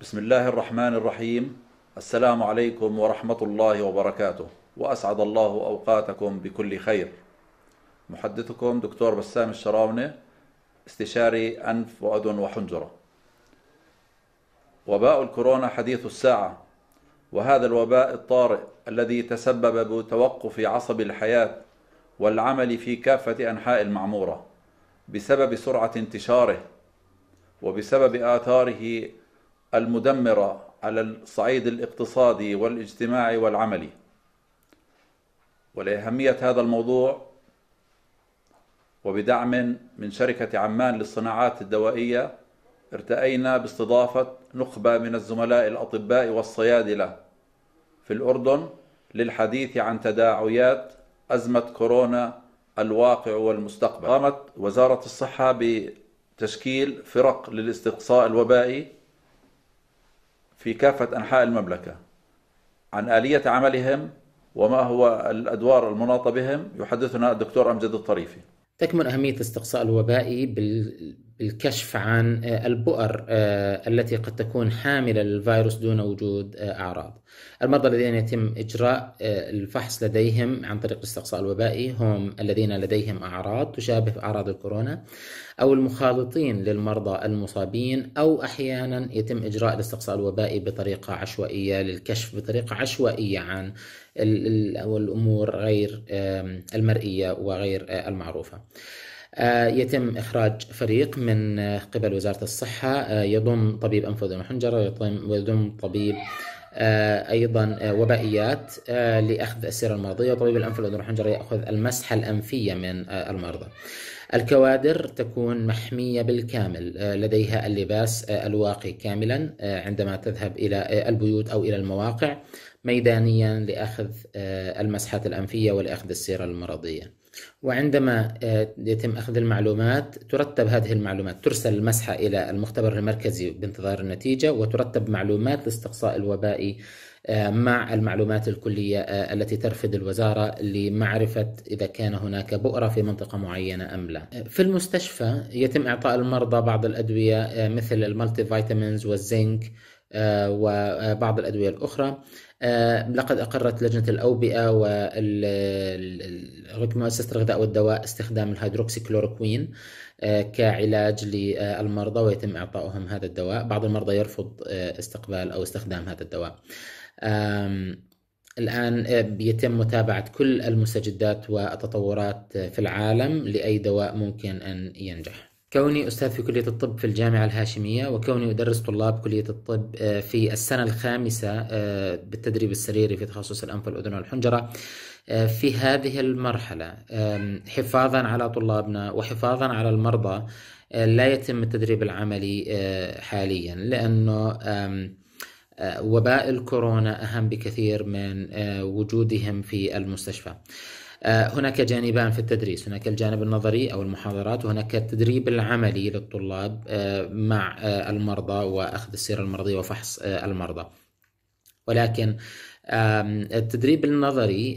بسم الله الرحمن الرحيم السلام عليكم ورحمة الله وبركاته وأسعد الله أوقاتكم بكل خير محدثكم دكتور بسام الشراونة استشاري أنف وأذن وحنجرة وباء الكورونا حديث الساعة وهذا الوباء الطارئ الذي تسبب بتوقف عصب الحياة والعمل في كافة أنحاء المعمورة بسبب سرعة انتشاره وبسبب آثاره المدمره على الصعيد الاقتصادي والاجتماعي والعملي ولاهميه هذا الموضوع وبدعم من شركه عمان للصناعات الدوائيه ارتأينا باستضافه نخبه من الزملاء الاطباء والصيادله في الاردن للحديث عن تداعيات ازمه كورونا الواقع والمستقبل قامت وزاره الصحه بتشكيل فرق للاستقصاء الوبائي في كافة أنحاء المملكة عن آلية عملهم وما هو الأدوار المناطة بهم يحدثنا الدكتور أمجد الطريفي تكمن أهمية استقصاء الوبائي الكشف عن آه، البؤر آه، التي قد تكون حاملة للفيروس دون وجود آه، أعراض المرضى الذين يتم إجراء الفحص لديهم عن طريق الاستقصاء الوبائي هم الذين لديهم أعراض تشابه أعراض الكورونا أو المخالطين للمرضى المصابين أو أحيانا يتم إجراء الاستقصاء الوبائي بطريقة عشوائية للكشف بطريقة عشوائية عن الأمور غير المرئية وغير المعروفة آه، يتم إخراج فريق من آه، قبل وزارة الصحة آه، يضم طبيب أنف وحنجرة ويضم طبيب ايضا وبائيات لاخذ السيره المرضيه وطبيب الانف والاذن والحنجره ياخذ المسحه الانفيه من المرضى. الكوادر تكون محميه بالكامل لديها اللباس الواقي كاملا عندما تذهب الى البيوت او الى المواقع ميدانيا لاخذ المسحات الانفيه ولاخذ السيره المرضيه. وعندما آه، يتم أخذ المعلومات ترتب هذه المعلومات ترسل المسحة إلى المختبر المركزي بانتظار النتيجة وترتب معلومات الاستقصاء الوبائي آه، مع المعلومات الكلية آه، التي ترفد الوزارة لمعرفة إذا كان هناك بؤرة في منطقة معينة أم لا في المستشفى يتم إعطاء المرضى بعض الأدوية مثل الملتي فيتامينز والزنك آه، وبعض الأدوية الأخرى آه، لقد أقرت لجنة الأوبئة ومؤسسة الغذاء والدواء استخدام الهيدروكسيكلوروكوين آه، كعلاج للمرضى ويتم إعطائهم هذا الدواء بعض المرضى يرفض استقبال أو استخدام هذا الدواء الآن بيتم متابعة كل المستجدات والتطورات في العالم لأي دواء ممكن أن ينجح كوني أستاذ في كلية الطب في الجامعة الهاشمية وكوني أدرس طلاب كلية الطب آه، في السنة الخامسة آه، بالتدريب السريري في تخصص الأنف والأذن والحنجرة آه، في هذه المرحلة حفاظا على طلابنا وحفاظا على المرضى لا يتم التدريب العملي حاليا لأنه وباء الكورونا أهم بكثير من وجودهم في المستشفى. آه، هناك جانبان في التدريس هناك الجانب النظري أو المحاضرات وهناك التدريب العملي للطلاب آه، مع آه، المرضى وأخذ السيرة المرضية وفحص المرضى ولكن التدريب النظري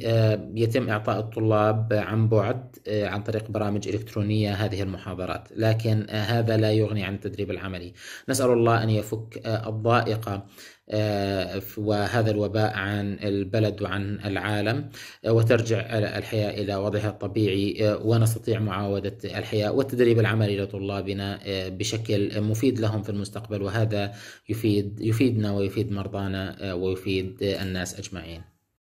يتم إعطاء الطلاب عن بعد عن طريق برامج إلكترونية هذه المحاضرات لكن هذا لا يغني عن التدريب العملي نسأل الله أن يفك الضائقة آه، وهذا الوباء عن البلد وعن العالم آه، وترجع الحياة إلى وضعها الطبيعي آه، ونستطيع معاودة الحياة والتدريب العملي لطلابنا بشكل مفيد لهم في المستقبل وهذا يفيد يفيدنا ويفيد مرضانا ويفيد الناس أجمعين